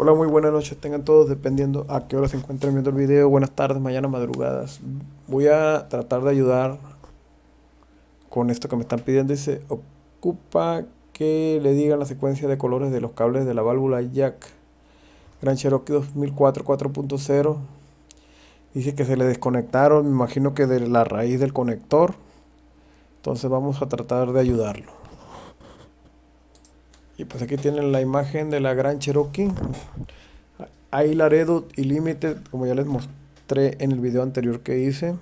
Hola, muy buenas noches tengan todos, dependiendo a qué hora se encuentren viendo el video. Buenas tardes, mañana, madrugadas. Voy a tratar de ayudar con esto que me están pidiendo. Dice, ocupa que le digan la secuencia de colores de los cables de la válvula jack. Gran Cherokee 2004 4.0. Dice que se le desconectaron, me imagino que de la raíz del conector. Entonces vamos a tratar de ayudarlo. Y pues aquí tienen la imagen de la Gran Cherokee. Hay Laredo y LIMITED como ya les mostré en el video anterior que hice.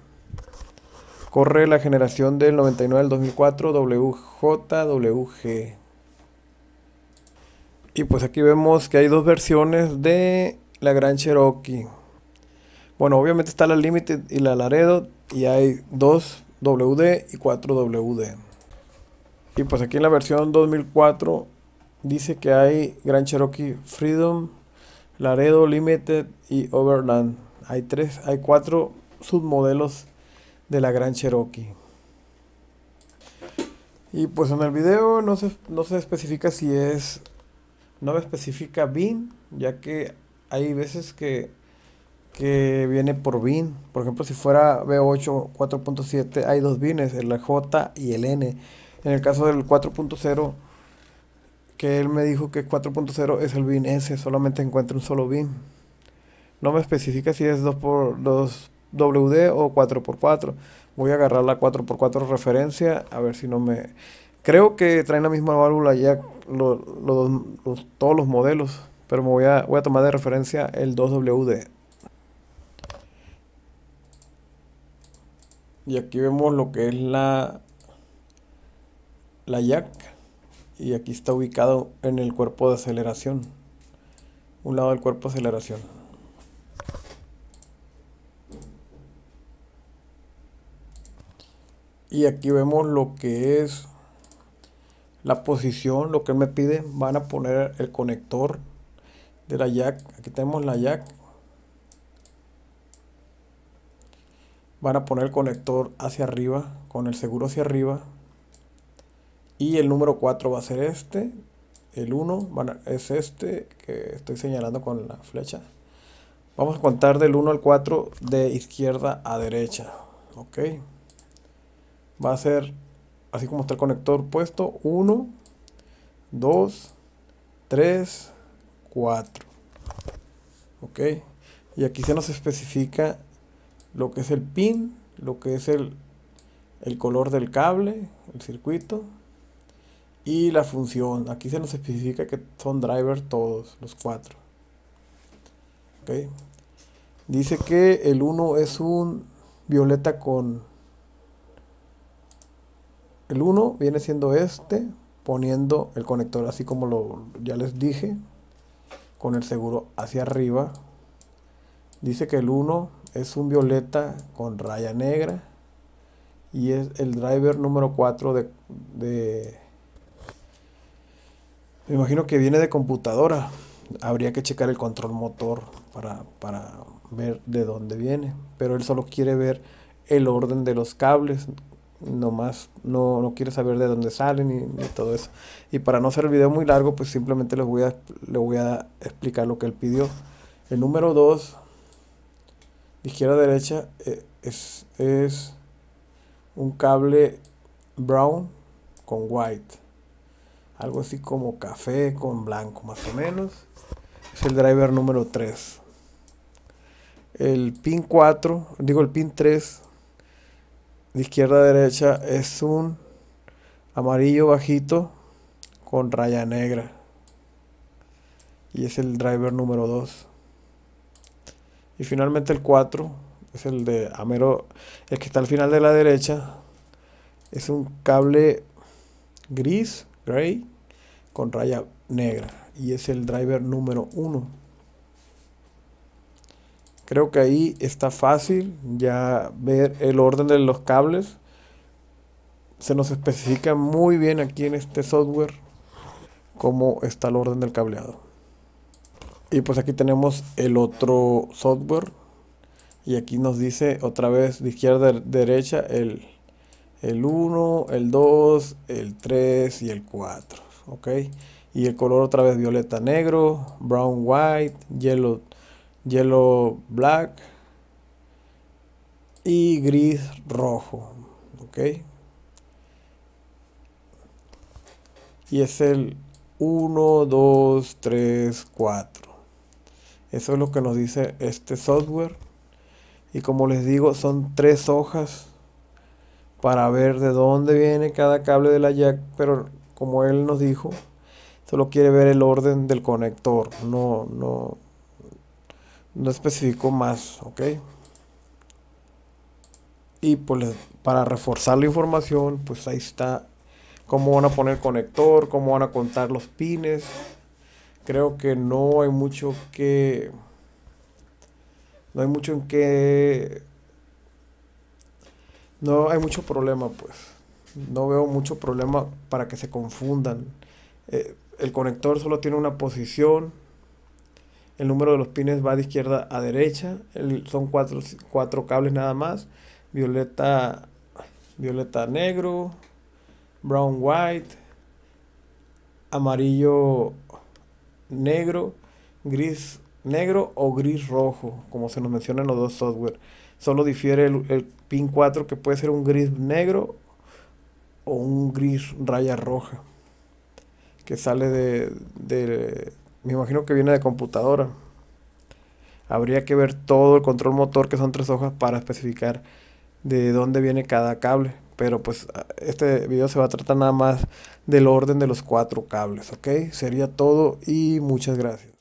Corre la generación del 99 al 2004 WJWG. Y pues aquí vemos que hay dos versiones de la Gran Cherokee. Bueno, obviamente está la Limited y la Laredo y hay dos WD y 4 WD. Y pues aquí en la versión 2004 dice que hay Grand Cherokee Freedom, Laredo Limited y Overland. Hay tres, hay cuatro submodelos de la Grand Cherokee. Y pues en el video no se, no se especifica si es, no me especifica BIN, ya que hay veces que, que viene por BIN. Por ejemplo, si fuera B8 4.7 hay dos BINs, el J y el N. En el caso del 4.0 que él me dijo que 4.0 es el bin S, solamente encuentra un solo bin. No me especifica si es 2 por 2 WD o 4x4. Voy a agarrar la 4x4 referencia, a ver si no me... Creo que traen la misma válvula ya todos los modelos, pero me voy a, voy a tomar de referencia el 2WD. Y aquí vemos lo que es la, la jack y aquí está ubicado en el cuerpo de aceleración. Un lado del cuerpo de aceleración. Y aquí vemos lo que es la posición, lo que me pide. Van a poner el conector de la jack. Aquí tenemos la jack. Van a poner el conector hacia arriba, con el seguro hacia arriba. Y el número 4 va a ser este. El 1 es este que estoy señalando con la flecha. Vamos a contar del 1 al 4 de izquierda a derecha. Ok. Va a ser, así como está el conector puesto, 1, 2, 3, 4. Ok. Y aquí se nos especifica lo que es el pin, lo que es el, el color del cable, el circuito, y la función. Aquí se nos especifica que son drivers todos, los cuatro. Dice que el 1 es un violeta con... El 1 viene siendo este, poniendo el conector así como lo, ya les dije, con el seguro hacia arriba. Dice que el 1 es un violeta con raya negra y es el driver número 4 de me imagino que viene de computadora. Habría que checar el control motor para, ver de dónde viene. Pero él solo quiere ver el orden de los cables. Nomás no, no quiere saber de dónde salen y, todo eso. Y para no hacer el video muy largo, pues simplemente les voy a, voy a explicar lo que él pidió. El número 2, izquierda a derecha, eh, es, es un cable brown con white algo así como café con blanco más o menos. Es el driver número 3. El pin 4, digo el pin 3 de izquierda a derecha es un amarillo bajito con raya negra. Y es el driver número 2. Y finalmente el 4 es el de Amero, el que está al final de la derecha. Es un cable gris gray con raya negra y es el driver número 1 creo que ahí está fácil ya ver el orden de los cables se nos especifica muy bien aquí en este software cómo está el orden del cableado y pues aquí tenemos el otro software y aquí nos dice otra vez de izquierda a derecha el, el 1, el 2, el 3 y el 4. ¿ok? Y el color otra vez violeta negro, brown white, yellow, yellow black y gris rojo. ¿ok? Y es el 1, 2, 3, 4. Eso es lo que nos dice este software. Y como les digo, son tres hojas para ver de dónde viene cada cable de la jack, pero como él nos dijo, solo quiere ver el orden del conector, no, no, no especificó más, ¿ok? Y pues para reforzar la información, pues ahí está cómo van a poner el conector, cómo van a contar los pines. Creo que no hay mucho que... No hay mucho en que no hay mucho problema, pues. No veo mucho problema para que se confundan. Eh, el conector solo tiene una posición. El número de los pines va de izquierda a derecha. son cuatro, cables nada más. Violeta, violeta negro, brown white, amarillo negro, gris negro o gris rojo, como se nos menciona en los dos software. Solo difiere el, pin 4 que puede ser un gris negro o un gris raya roja. Que sale de, de... Me imagino que viene de computadora. Habría que ver todo el control motor que son tres hojas para especificar de dónde viene cada cable. Pero pues este video se va a tratar nada más del orden de los cuatro cables, ¿ok? Sería todo y muchas gracias.